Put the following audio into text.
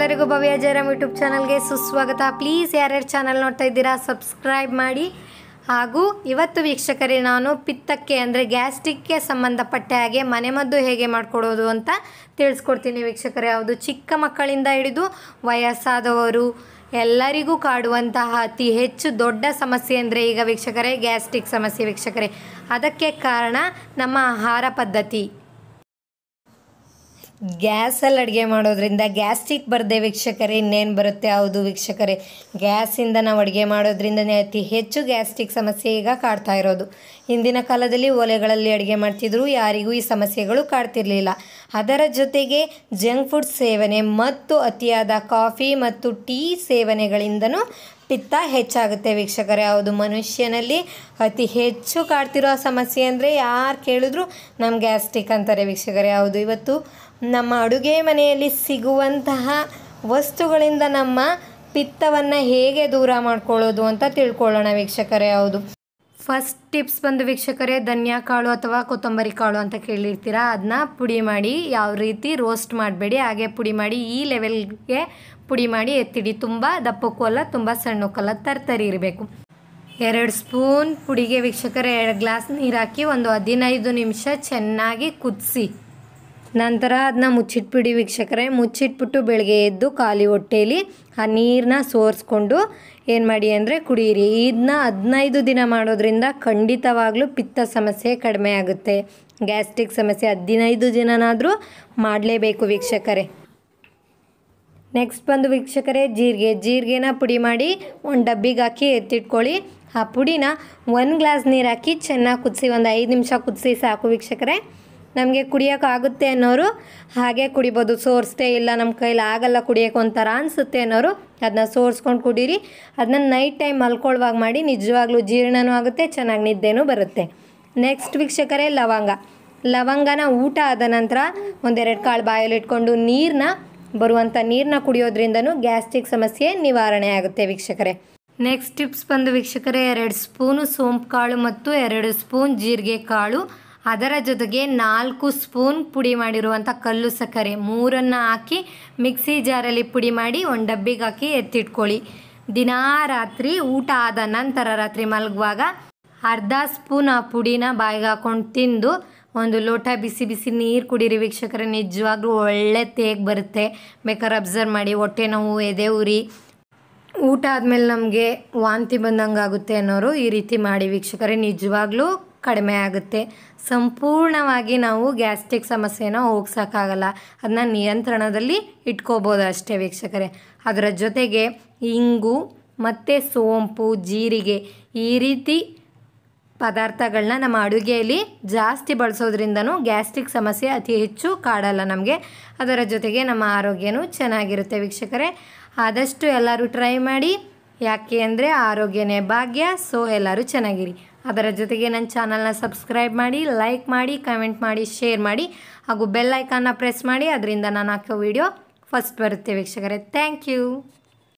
ಎಲ್ಲರಿಗೂ ಭವ್ಯ ಜಯರಾಮ್ ಯೂಟ್ಯೂಬ್ ಚಾನಲ್ಗೆ ಸುಸ್ವಾಗತ ಪ್ಲೀಸ್ ಯಾರ್ಯಾರು ಚಾನಲ್ ನೋಡ್ತಾ ಇದ್ದೀರಾ ಸಬ್ಸ್ಕ್ರೈಬ್ ಮಾಡಿ ಹಾಗೂ ಇವತ್ತು ವೀಕ್ಷಕರೇ ನಾನು ಪಿತ್ತಕ್ಕೆ ಅಂದರೆ ಗ್ಯಾಸ್ಟ್ರಿಕ್ಗೆ ಸಂಬಂಧಪಟ್ಟ ಹಾಗೆ ಮನೆಮದ್ದು ಹೇಗೆ ಮಾಡಿಕೊಡೋದು ಅಂತ ತಿಳಿಸ್ಕೊಡ್ತೀನಿ ವೀಕ್ಷಕರೇ ಯಾವುದು ಚಿಕ್ಕ ಮಕ್ಕಳಿಂದ ಹಿಡಿದು ವಯಸ್ಸಾದವರು ಎಲ್ಲರಿಗೂ ಕಾಡುವಂತಹ ಅತಿ ಹೆಚ್ಚು ದೊಡ್ಡ ಸಮಸ್ಯೆ ಅಂದರೆ ಈಗ ವೀಕ್ಷಕರೇ ಗ್ಯಾಸ್ಟ್ರಿಕ್ ಸಮಸ್ಯೆ ವೀಕ್ಷಕರೇ ಅದಕ್ಕೆ ಕಾರಣ ನಮ್ಮ ಆಹಾರ ಪದ್ಧತಿ ಗ್ಯಾಸಲ್ಲಿ ಅಡುಗೆ ಮಾಡೋದ್ರಿಂದ ಗ್ಯಾಸ್ಟ್ರಿಕ್ ಬರದೆ ವೀಕ್ಷಕರೇ ಇನ್ನೇನು ಬರುತ್ತೆ ಹೌದು ವೀಕ್ಷಕರೇ ಗ್ಯಾಸಿಂದ ನಾವು ಅಡುಗೆ ಮಾಡೋದ್ರಿಂದನೇ ಅತಿ ಹೆಚ್ಚು ಗ್ಯಾಸ್ಟ್ರಿಕ್ ಸಮಸ್ಯೆ ಈಗ ಕಾಡ್ತಾ ಇರೋದು ಹಿಂದಿನ ಕಾಲದಲ್ಲಿ ಒಲೆಗಳಲ್ಲಿ ಅಡುಗೆ ಮಾಡ್ತಿದ್ರು ಯಾರಿಗೂ ಈ ಸಮಸ್ಯೆಗಳು ಕಾಡ್ತಿರಲಿಲ್ಲ ಅದರ ಜೊತೆಗೆ ಜಂಕ್ ಫುಡ್ ಸೇವನೆ ಮತ್ತು ಅತಿಯಾದ ಕಾಫಿ ಮತ್ತು ಟೀ ಸೇವನೆಗಳಿಂದನೂ ಪಿತ್ತ ಹೆಚ್ಚಾಗುತ್ತೆ ವೀಕ್ಷಕರೇ ಹೌದು ಮನುಷ್ಯನಲ್ಲಿ ಅತಿ ಹೆಚ್ಚು ಕಾಡ್ತಿರೋ ಸಮಸ್ಯೆ ಅಂದರೆ ಯಾರು ಕೇಳಿದ್ರು ನಮ್ಮ ಗ್ಯಾಸ್ಟಿಕ್ ಅಂತಾರೆ ವೀಕ್ಷಕರೇ ಹೌದು ಇವತ್ತು ನಮ್ಮ ಅಡುಗೆ ಮನೆಯಲ್ಲಿ ಸಿಗುವಂತಹ ವಸ್ತುಗಳಿಂದ ನಮ್ಮ ಪಿತ್ತವನ್ನು ಹೇಗೆ ದೂರ ಮಾಡ್ಕೊಳ್ಳೋದು ಅಂತ ತಿಳ್ಕೊಳ್ಳೋಣ ವೀಕ್ಷಕರೇ ಹೌದು ಫಸ್ಟ್ ಟಿಪ್ಸ್ ಬಂದು ವೀಕ್ಷಕರೇ ಧನಿಯಾ ಕಾಳು ಅಥವಾ ಕೊತ್ತಂಬರಿ ಕಾಳು ಅಂತ ಕೇಳಿರ್ತೀರಾ ಅದನ್ನ ಪುಡಿ ಮಾಡಿ ಯಾವ ರೀತಿ ರೋಸ್ಟ್ ಮಾಡಬೇಡಿ ಹಾಗೆ ಪುಡಿ ಮಾಡಿ ಈ ಲೆವೆಲ್ಗೆ ಪುಡಿ ಮಾಡಿ ಎತ್ತಿಡಿ ತುಂಬ ದಪ್ಪಕ್ಕೂ ಅಲ್ಲ ತುಂಬ ಸಣ್ಣಕ್ಕಲ್ಲ ತರ್ತರಿ ಇರಬೇಕು ಎರಡು ಸ್ಪೂನ್ ಪುಡಿಗೆ ವೀಕ್ಷಕರೇ ಎರಡು ಗ್ಲಾಸ್ ನೀರು ಹಾಕಿ ಒಂದು ಹದಿನೈದು ನಿಮಿಷ ಚೆನ್ನಾಗಿ ಕುದಿಸಿ ನಂತರ ಅದನ್ನ ಮುಚ್ಚಿಟ್ಬಿಡಿ ವೀಕ್ಷಕರೇ ಮುಚ್ಚಿಟ್ಬಿಟ್ಟು ಬೆಳಗ್ಗೆ ಎದ್ದು ಖಾಲಿ ಹೊಟ್ಟೆಯಲ್ಲಿ ಆ ನೀರನ್ನ ಸೋರಿಸ್ಕೊಂಡು ಏನು ಮಾಡಿ ಅಂದರೆ ಕುಡಿಯಿರಿ ಇದನ್ನ ಹದಿನೈದು ದಿನ ಮಾಡೋದ್ರಿಂದ ಖಂಡಿತವಾಗ್ಲೂ ಪಿತ್ತ ಸಮಸ್ಯೆ ಕಡಿಮೆ ಆಗುತ್ತೆ ಗ್ಯಾಸ್ಟ್ರಿಕ್ ಸಮಸ್ಯೆ ಹದಿನೈದು ದಿನನಾದರೂ ಮಾಡಲೇಬೇಕು ವೀಕ್ಷಕರೇ ನೆಕ್ಸ್ಟ್ ಬಂದು ವೀಕ್ಷಕರೇ ಜೀರಿಗೆ ಜೀರಿಗೆನ ಪುಡಿ ಮಾಡಿ ಒಂದು ಡಬ್ಬಿಗೆ ಹಾಕಿ ಎತ್ತಿಟ್ಕೊಳ್ಳಿ ಆ ಪುಡಿನ ಒಂದು ಗ್ಲಾಸ್ ನೀರು ಹಾಕಿ ಚೆನ್ನಾಗಿ ಕುದಿಸಿ ಒಂದು ಐದು ನಿಮಿಷ ಕುದಿಸಿ ಸಾಕು ವೀಕ್ಷಕರೇ ನಮಗೆ ಕುಡಿಯೋಕ್ಕಾಗುತ್ತೆ ಅನ್ನೋರು ಹಾಗೆ ಕುಡಿಬೋದು ಸೋರ್ಸ್ಟೇ ಇಲ್ಲ ನಮ್ಮ ಕೈಲಿ ಆಗಲ್ಲ ಕುಡಿಯೋಕೆ ಒಂಥರ ಅನಿಸುತ್ತೆ ಅನ್ನೋರು ಅದನ್ನ ಸೋರ್ಸ್ಕೊಂಡು ಕುಡೀರಿ ಅದನ್ನ ನೈಟ್ ಟೈಮ್ ಮಲ್ಕೊಳ್ವಾಗ ಮಾಡಿ ನಿಜವಾಗ್ಲೂ ಜೀರ್ಣನೂ ಆಗುತ್ತೆ ಚೆನ್ನಾಗಿ ನಿದ್ದೆನೂ ಬರುತ್ತೆ ನೆಕ್ಸ್ಟ್ ವೀಕ್ಷಕರೇ ಲವಂಗ ಲವಂಗನ ಊಟ ಆದ ನಂತರ ಒಂದೆರಡು ಕಾಳು ಬಾಯಲ್ಲಿಟ್ಕೊಂಡು ನೀರನ್ನ ಬರುವಂಥ ನೀರನ್ನ ಕುಡಿಯೋದ್ರಿಂದನೂ ಗ್ಯಾಸ್ಟ್ರಿಕ್ ಸಮಸ್ಯೆ ನಿವಾರಣೆ ಆಗುತ್ತೆ ವೀಕ್ಷಕರೇ ನೆಕ್ಸ್ಟ್ ಟಿಪ್ಸ್ ಬಂದು ವೀಕ್ಷಕರೇ ಎರಡು ಸ್ಪೂನು ಸೋಂಪು ಕಾಳು ಮತ್ತು ಎರಡು ಸ್ಪೂನ್ ಜೀರಿಗೆ ಕಾಳು ಅದರ ಜೊತೆಗೆ ನಾಲ್ಕು ಸ್ಪೂನ್ ಪುಡಿ ಮಾಡಿರುವಂಥ ಕಲ್ಲು ಸಕ್ಕರೆ ಮೂರನ್ನು ಹಾಕಿ ಮಿಕ್ಸಿ ಜಾರಲ್ಲಿ ಪುಡಿ ಮಾಡಿ ಒಂದು ಡಬ್ಬಿಗೆ ಹಾಕಿ ಎತ್ತಿಟ್ಕೊಳ್ಳಿ ದಿನಾ ರಾತ್ರಿ ಊಟ ಆದ ನಂತರ ರಾತ್ರಿ ಮಲಗುವಾಗ ಅರ್ಧ ಸ್ಪೂನ್ ಆ ಪುಡಿನ ಬಾಯಿಗೆ ಹಾಕೊಂಡು ತಿಂದು ಒಂದು ಲೋಟ ಬಿಸಿ ಬಿಸಿ ನೀರು ಕುಡಿರಿ ವೀಕ್ಷಕರೇ ನಿಜವಾಗ್ಲೂ ಒಳ್ಳೆ ತೇಗ್ ಬರುತ್ತೆ ಬೇಕಾದ್ರೆ ಅಬ್ಸರ್ವ್ ಮಾಡಿ ಹೊಟ್ಟೆ ನೋವು ಎದೆ ಉರಿ ಊಟ ಆದಮೇಲೆ ನಮಗೆ ವಾಂತಿ ಬಂದಂಗೆ ಆಗುತ್ತೆ ಅನ್ನೋರು ಈ ರೀತಿ ಮಾಡಿ ವೀಕ್ಷಕರೇ ನಿಜವಾಗ್ಲೂ ಕಡಿಮೆ ಆಗುತ್ತೆ ಸಂಪೂರ್ಣವಾಗಿ ನಾವು ಗ್ಯಾಸ್ಟ್ರಿಕ್ ಸಮಸ್ಯೆನ ಹೋಗ್ಸೋಕ್ಕಾಗಲ್ಲ ಅದನ್ನ ನಿಯಂತ್ರಣದಲ್ಲಿ ಇಟ್ಕೋಬೋದು ಅಷ್ಟೇ ವೀಕ್ಷಕರೇ ಅದರ ಜೊತೆಗೆ ಇಂಗು ಮತ್ತು ಸೋಂಪು ಜೀರಿಗೆ ಈ ರೀತಿ ಪದಾರ್ಥಗಳನ್ನ ನಮ್ಮ ಅಡುಗೆಯಲ್ಲಿ ಜಾಸ್ತಿ ಬಳಸೋದ್ರಿಂದನೂ ಗ್ಯಾಸ್ಟ್ರಿಕ್ ಸಮಸ್ಯೆ ಅತಿ ಹೆಚ್ಚು ಕಾಡಲ್ಲ ನಮಗೆ ಅದರ ಜೊತೆಗೆ ನಮ್ಮ ಆರೋಗ್ಯನೂ ಚೆನ್ನಾಗಿರುತ್ತೆ ವೀಕ್ಷಕರೇ ಆದಷ್ಟು ಎಲ್ಲರೂ ಟ್ರೈ ಮಾಡಿ ಯಾಕೆ ಅಂದರೆ ಆರೋಗ್ಯನೇ ಭಾಗ್ಯ ಸೊ ಎಲ್ಲರೂ ಚೆನ್ನಾಗಿರಿ ಅದರ ಜೊತೆಗೆ ನನ್ನ ಚಾನಲ್ನ ಸಬ್ಸ್ಕ್ರೈಬ್ ಮಾಡಿ ಲೈಕ್ ಮಾಡಿ ಕಮೆಂಟ್ ಮಾಡಿ ಶೇರ್ ಮಾಡಿ ಹಾಗೂ ಬೆಲ್ ಐಕಾನ್ನ ಪ್ರೆಸ್ ಮಾಡಿ ಅದರಿಂದ ನಾನು ಹಾಕೋ ವೀಡಿಯೋ ಫಸ್ಟ್ ಬರುತ್ತೆ ವೀಕ್ಷಕರೇ ಥ್ಯಾಂಕ್ ಯು